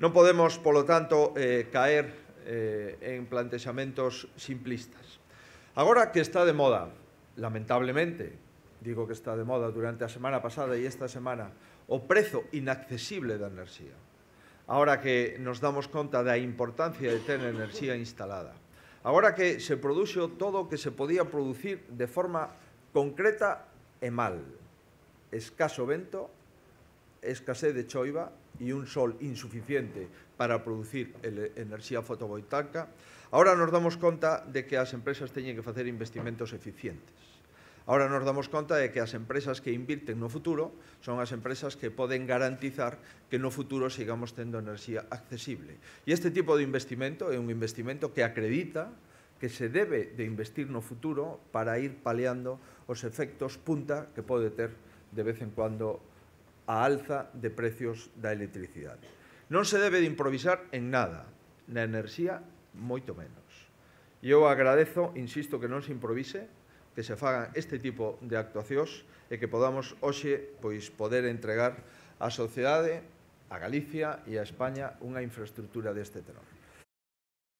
Non podemos, polo tanto, eh, caer eh, en plantexamentos simplistas. Agora que está de moda, lamentablemente, digo que está de moda durante a semana pasada e esta semana, o prezo inaccesible da enerxía. Ahora que nos damos conta da importancia de ter enerxía instalada. Agora que se produxo todo o que se podía producir de forma concreta e mal. Escaso vento, escasez de choiva e un sol insuficiente para producir enerxía fotovoltaica, ahora nos damos conta de que as empresas teñen que facer investimentos eficientes. Ahora nos damos conta de que as empresas que invirten no futuro son as empresas que poden garantizar que no futuro sigamos tendo enerxía accesible. E este tipo de investimento é un investimento que acredita que se debe de investir no futuro para ir paleando os efectos punta que pode ter de vez en cuando a alza de precios da electricidade. Non se debe de improvisar en nada, na enerxía moito menos. Eu agradezo, insisto, que non se improvise, que se fagan este tipo de actuacións e que podamos hoxe pois poder entregar á sociedade, a Galicia e a España unha infraestructura deste tenor.